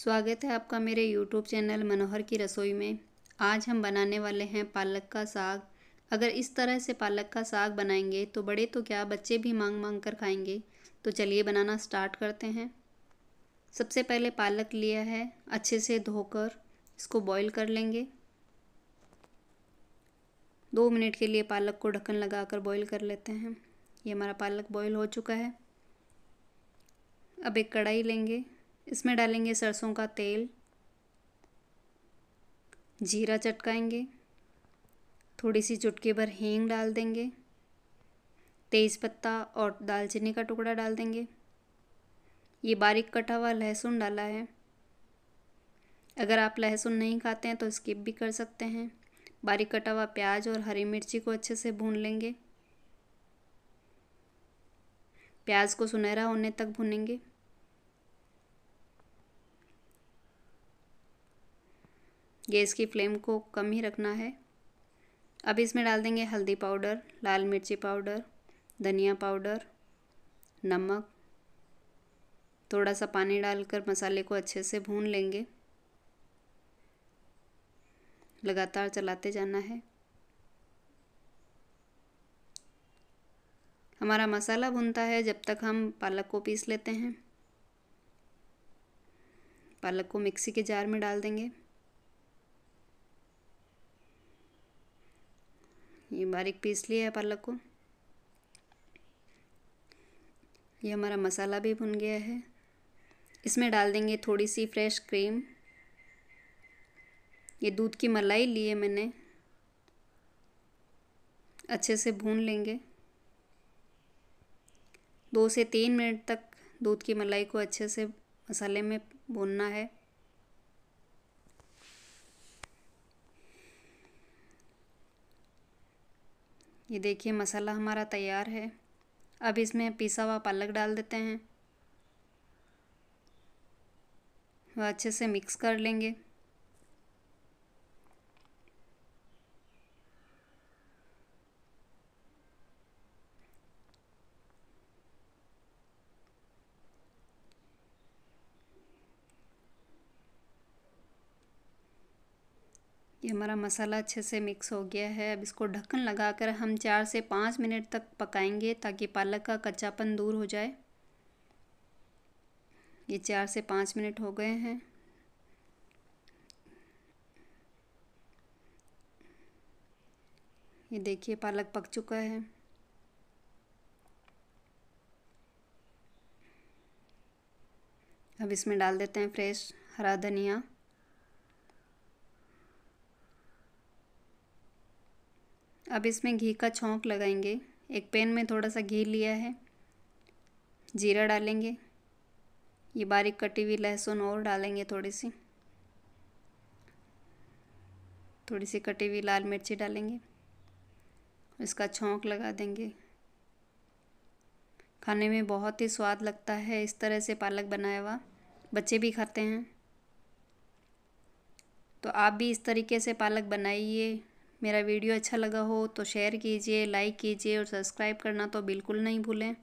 स्वागत है आपका मेरे यूट्यूब चैनल मनोहर की रसोई में आज हम बनाने वाले हैं पालक का साग अगर इस तरह से पालक का साग बनाएंगे तो बड़े तो क्या बच्चे भी मांग मांग कर खाएंगे तो चलिए बनाना स्टार्ट करते हैं सबसे पहले पालक लिया है अच्छे से धोकर इसको बॉईल कर लेंगे दो मिनट के लिए पालक को ढक्कन लगा कर कर लेते हैं ये हमारा पालक बॉयल हो चुका है अब एक कढ़ाई लेंगे इसमें डालेंगे सरसों का तेल जीरा चटकाएंगे थोड़ी सी चुटकी भर हींग डाल देंगे तेज़ पत्ता और दालचीनी का टुकड़ा डाल देंगे ये बारीक कटा हुआ लहसुन डाला है अगर आप लहसुन नहीं खाते हैं तो स्किप भी कर सकते हैं बारीक कटा हुआ प्याज और हरी मिर्ची को अच्छे से भून लेंगे प्याज को सुनहरा होने तक भुनेंगे गैस की फ्लेम को कम ही रखना है अब इसमें डाल देंगे हल्दी पाउडर लाल मिर्ची पाउडर धनिया पाउडर नमक थोड़ा सा पानी डालकर मसाले को अच्छे से भून लेंगे लगातार चलाते जाना है हमारा मसाला भुनता है जब तक हम पालक को पीस लेते हैं पालक को मिक्सी के जार में डाल देंगे ये बारीक पीस लिया है पालक को ये हमारा मसाला भी भुन गया है इसमें डाल देंगे थोड़ी सी फ्रेश क्रीम ये दूध की मलाई ली है मैंने अच्छे से भून लेंगे दो से तीन मिनट तक दूध की मलाई को अच्छे से मसाले में भूनना है ये देखिए मसाला हमारा तैयार है अब इसमें पिसा हुआ पालक डाल देते हैं वह अच्छे से मिक्स कर लेंगे ये हमारा मसाला अच्छे से मिक्स हो गया है अब इसको ढक्कन लगाकर हम चार से पाँच मिनट तक पकाएंगे ताकि पालक का कच्चापन दूर हो जाए ये चार से पाँच मिनट हो गए हैं ये देखिए पालक पक चुका है अब इसमें डाल देते हैं फ्रेश हरा धनिया अब इसमें घी का छोंक लगाएंगे एक पैन में थोड़ा सा घी लिया है जीरा डालेंगे ये बारीक कटी हुई लहसुन और डालेंगे थोड़ी सी थोड़ी सी कटी हुई लाल मिर्ची डालेंगे इसका छौंक लगा देंगे खाने में बहुत ही स्वाद लगता है इस तरह से पालक बनाया हुआ बच्चे भी खाते हैं तो आप भी इस तरीके से पालक बनाइए मेरा वीडियो अच्छा लगा हो तो शेयर कीजिए लाइक कीजिए और सब्सक्राइब करना तो बिल्कुल नहीं भूलें